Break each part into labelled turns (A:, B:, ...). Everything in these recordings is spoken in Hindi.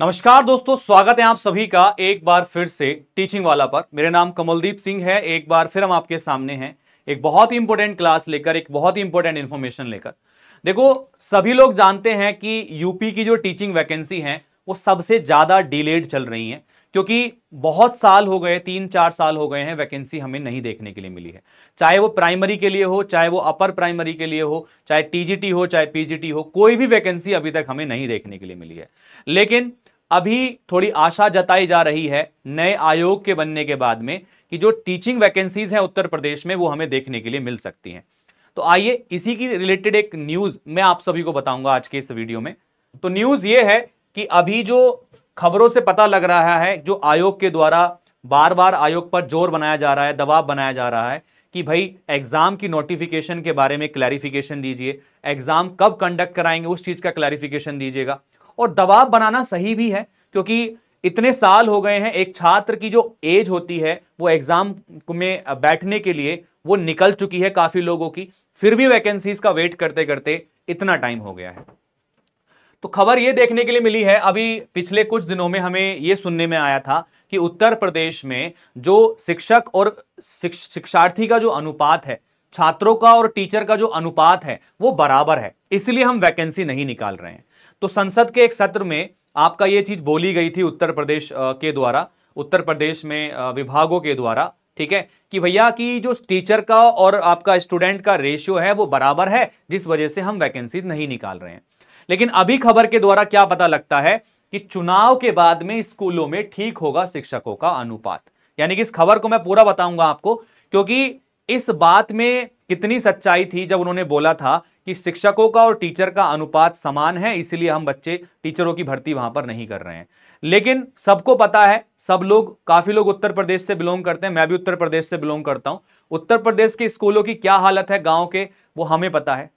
A: नमस्कार दोस्तों स्वागत है आप सभी का एक बार फिर से टीचिंग वाला पर मेरा नाम कमलदीप सिंह है एक बार फिर हम आपके सामने हैं एक बहुत ही इंपॉर्टेंट क्लास लेकर एक बहुत ही इंपॉर्टेंट इन्फॉर्मेशन लेकर देखो सभी लोग जानते हैं कि यूपी की जो टीचिंग वैकेंसी है वो सबसे ज़्यादा डिलेड चल रही हैं क्योंकि बहुत साल हो गए तीन चार साल हो गए हैं वैकेंसी हमें नहीं देखने के लिए मिली है चाहे वो प्राइमरी के लिए हो चाहे वो अपर प्राइमरी के लिए हो चाहे टीजीटी हो चाहे पीजीटी हो कोई भी वैकेंसी अभी तक हमें नहीं देखने के लिए मिली है लेकिन अभी थोड़ी आशा जताई जा रही है नए आयोग के बनने के बाद में कि जो टीचिंग वैकेंसीज हैं उत्तर प्रदेश में वो हमें देखने के लिए मिल सकती हैं तो आइए इसी की रिलेटेड एक न्यूज़ मैं आप सभी को बताऊंगा आज के इस वीडियो में तो न्यूज़ ये है कि अभी जो खबरों से पता लग रहा है जो आयोग के द्वारा बार बार आयोग पर जोर बनाया जा रहा है दबाव बनाया जा रहा है कि भाई एग्ज़ाम की नोटिफिकेशन के बारे में क्लैरिफिकेशन दीजिए एग्ज़ाम कब कंडक्ट कराएंगे उस चीज़ का क्लैरिफिकेशन दीजिएगा और दबाव बनाना सही भी है क्योंकि इतने साल हो गए हैं एक छात्र की जो एज होती है वो एग्जाम में बैठने के लिए वो निकल चुकी है काफी लोगों की फिर भी वैकेंसीज का वेट करते करते इतना टाइम हो गया है तो खबर ये देखने के लिए मिली है अभी पिछले कुछ दिनों में हमें ये सुनने में आया था कि उत्तर प्रदेश में जो शिक्षक और शिक्षार्थी का जो अनुपात है छात्रों का और टीचर का जो अनुपात है वो बराबर है इसलिए हम वैकेंसी नहीं निकाल रहे हैं तो संसद के एक सत्र में आपका ये चीज बोली गई थी उत्तर प्रदेश के द्वारा उत्तर प्रदेश में विभागों के द्वारा ठीक है कि भैया कि जो टीचर का और आपका स्टूडेंट का रेशियो है वो बराबर है जिस वजह से हम वैकेंसीज नहीं निकाल रहे हैं लेकिन अभी खबर के द्वारा क्या पता लगता है कि चुनाव के बाद में स्कूलों में ठीक होगा शिक्षकों का अनुपात यानी कि इस खबर को मैं पूरा बताऊंगा आपको क्योंकि इस बात में कितनी सच्चाई थी जब उन्होंने बोला था कि शिक्षकों का और टीचर का अनुपात समान है इसलिए हम बच्चे टीचरों की भर्ती वहां पर नहीं कर रहे हैं लेकिन सबको पता है सब लोग काफी लोग उत्तर प्रदेश से बिलोंग करते हैं मैं भी उत्तर प्रदेश से बिलोंग करता हूं उत्तर प्रदेश के स्कूलों की क्या हालत है गाँव के वो हमें पता है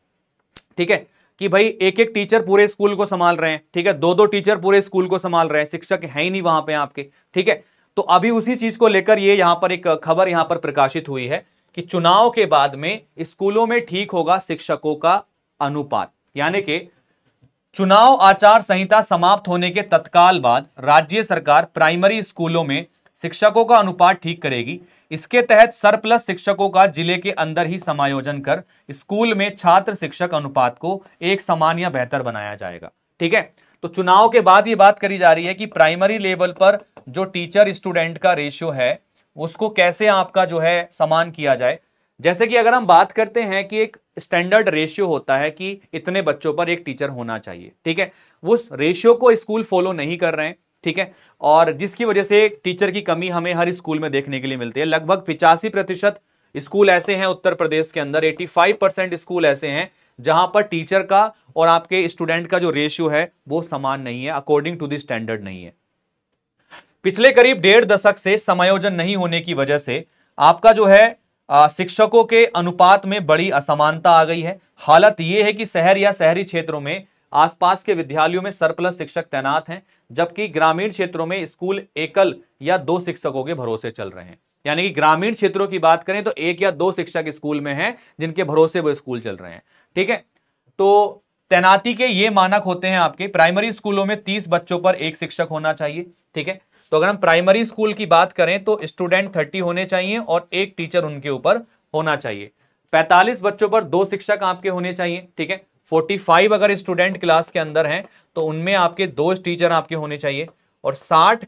A: ठीक है कि भाई एक एक टीचर पूरे स्कूल को संभाल रहे हैं ठीक है दो दो टीचर पूरे स्कूल को संभाल रहे हैं शिक्षक है ही नहीं वहां पे आपके ठीक है तो अभी उसी चीज को लेकर ये यहां पर एक खबर यहां पर प्रकाशित हुई है कि चुनाव के बाद में स्कूलों में ठीक होगा शिक्षकों का अनुपात यानी कि चुनाव आचार संहिता समाप्त होने के तत्काल बाद राज्य सरकार प्राइमरी स्कूलों में शिक्षकों का अनुपात ठीक करेगी इसके तहत सरप्लस शिक्षकों का जिले के अंदर ही समायोजन कर स्कूल में छात्र शिक्षक अनुपात को एक समान या बेहतर बनाया जाएगा ठीक है तो चुनाव के बाद ये बात करी जा रही है कि प्राइमरी लेवल पर जो टीचर स्टूडेंट का रेशियो है उसको कैसे आपका जो है समान किया जाए जैसे कि अगर हम बात करते हैं कि एक स्टैंडर्ड रेशियो होता है कि इतने बच्चों पर एक टीचर होना चाहिए ठीक है उस रेशियो को स्कूल फॉलो नहीं कर रहे हैं ठीक है और जिसकी वजह से टीचर की कमी हमें हर स्कूल में देखने के लिए मिलती है लगभग पिचासी प्रतिशत स्कूल ऐसे हैं उत्तर प्रदेश के अंदर 85 परसेंट स्कूल ऐसे हैं जहां पर टीचर का और आपके स्टूडेंट का जो रेशियो है वो समान नहीं है अकॉर्डिंग टू द स्टैंडर्ड नहीं है पिछले करीब डेढ़ दशक से समायोजन नहीं होने की वजह से आपका जो है शिक्षकों के अनुपात में बड़ी असमानता आ गई है हालत यह है कि शहर या शहरी क्षेत्रों में आसपास के विद्यालयों में सरप्लस शिक्षक तैनात हैं जबकि ग्रामीण क्षेत्रों में स्कूल एकल या दो शिक्षकों के भरोसे चल रहे हैं यानी कि ग्रामीण क्षेत्रों की बात करें तो एक या दो शिक्षक स्कूल में हैं जिनके भरोसे वो स्कूल चल रहे हैं ठीक है तो तैनाती के ये मानक होते हैं आपके प्राइमरी स्कूलों में तीस बच्चों पर एक शिक्षक होना चाहिए ठीक है तो अगर हम प्राइमरी स्कूल की बात करें तो स्टूडेंट थर्टी होने चाहिए और एक टीचर उनके ऊपर होना चाहिए पैंतालीस बच्चों पर दो शिक्षक आपके होने चाहिए ठीक है 45 अगर स्टूडेंट क्लास के अंदर हैं तो उनमें आपके दो टीचर आपके होने चाहिए और 60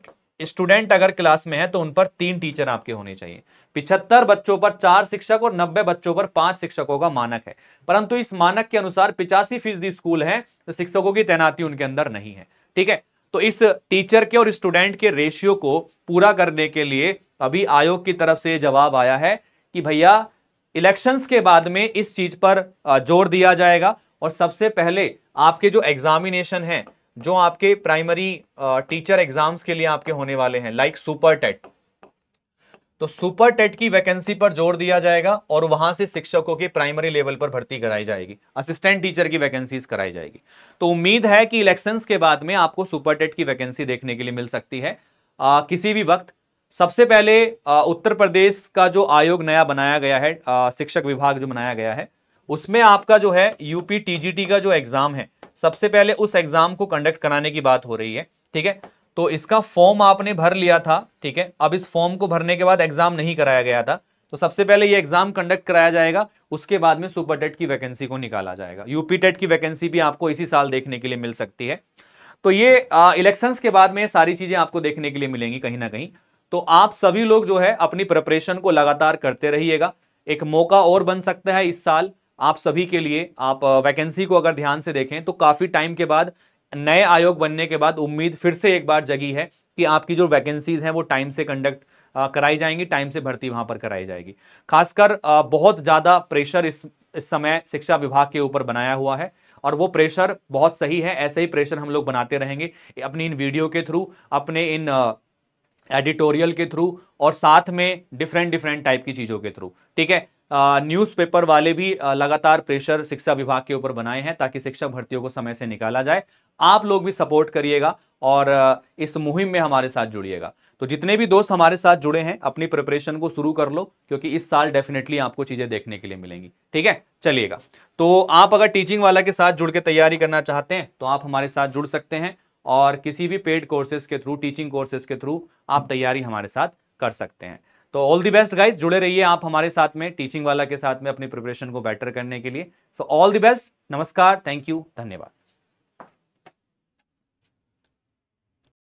A: स्टूडेंट अगर क्लास में है तो उन पर तीन टीचर आपके होने चाहिए पिछहत्तर बच्चों पर चार शिक्षक और 90 बच्चों पर पांच शिक्षकों का मानक है परंतु इस मानक के अनुसार पिचासी फीसदी स्कूल है तो शिक्षकों की तैनाती उनके अंदर नहीं है ठीक है तो इस टीचर के और स्टूडेंट के रेशियो को पूरा करने के लिए अभी आयोग की तरफ से जवाब आया है कि भैया इलेक्शंस के बाद में इस चीज पर जोर दिया जाएगा और सबसे पहले आपके जो एग्जामिनेशन है जो आपके प्राइमरी टीचर एग्जाम्स के लिए आपके होने वाले हैं लाइक सुपर टेट तो सुपर टेट की वैकेंसी पर जोर दिया जाएगा और वहां से शिक्षकों के प्राइमरी लेवल पर भर्ती कराई जाएगी असिस्टेंट टीचर की वैकेंसीज कराई जाएगी तो उम्मीद है कि इलेक्शंस के बाद में आपको सुपर टेट की वैकेंसी देखने के लिए मिल सकती है आ, किसी भी वक्त सबसे पहले आ, उत्तर प्रदेश का जो आयोग नया बनाया गया है आ, शिक्षक विभाग जो बनाया गया है उसमें आपका जो है यूपी टीजीटी का जो एग्जाम है सबसे पहले उस एग्जाम को कंडक्ट कराने की बात हो रही है ठीक है तो इसका फॉर्म आपने भर लिया था ठीक है अब इस फॉर्म को भरने के बाद एग्जाम नहीं कराया गया था तो सबसे पहले ये एग्जाम कंडक्ट कराया जाएगा उसके बाद में सुपर टेट की वैकेंसी को निकाला जाएगा यूपी टेट की वैकेंसी भी आपको इसी साल देखने के लिए मिल सकती है तो ये इलेक्शंस के बाद में सारी चीजें आपको देखने के लिए मिलेंगी कहीं ना कहीं तो आप सभी लोग जो है अपनी प्रिपरेशन को लगातार करते रहिएगा एक मौका और बन सकता है इस साल आप सभी के लिए आप वैकेंसी को अगर ध्यान से देखें तो काफ़ी टाइम के बाद नए आयोग बनने के बाद उम्मीद फिर से एक बार जगी है कि आपकी जो वैकेंसीज हैं वो टाइम से कंडक्ट कराई जाएंगी टाइम से भर्ती वहां पर कराई जाएगी खासकर बहुत ज़्यादा प्रेशर इस इस समय शिक्षा विभाग के ऊपर बनाया हुआ है और वो प्रेशर बहुत सही है ऐसे ही प्रेशर हम लोग बनाते रहेंगे अपनी इन वीडियो के थ्रू अपने इन एडिटोरियल के थ्रू और साथ में डिफरेंट डिफरेंट टाइप की चीज़ों के थ्रू ठीक है न्यूज़पेपर वाले भी लगातार प्रेशर शिक्षा विभाग के ऊपर बनाए हैं ताकि शिक्षक भर्तियों को समय से निकाला जाए आप लोग भी सपोर्ट करिएगा और इस मुहिम में हमारे साथ जुड़िएगा तो जितने भी दोस्त हमारे साथ जुड़े हैं अपनी प्रिपरेशन को शुरू कर लो क्योंकि इस साल डेफिनेटली आपको चीज़ें देखने के लिए मिलेंगी ठीक है चलिएगा तो आप अगर टीचिंग वाला के साथ जुड़ के तैयारी करना चाहते हैं तो आप हमारे साथ जुड़ सकते हैं और किसी भी पेड कोर्सेज के थ्रू टीचिंग कोर्सेज के थ्रू आप तैयारी हमारे साथ कर सकते हैं तो ऑल दी बेस्ट गाइज जुड़े रहिए आप हमारे साथ में टीचिंग वाला के साथ में अपनी प्रिपरेशन को बेटर करने के लिए सो ऑल दी बेस्ट नमस्कार थैंक यू धन्यवाद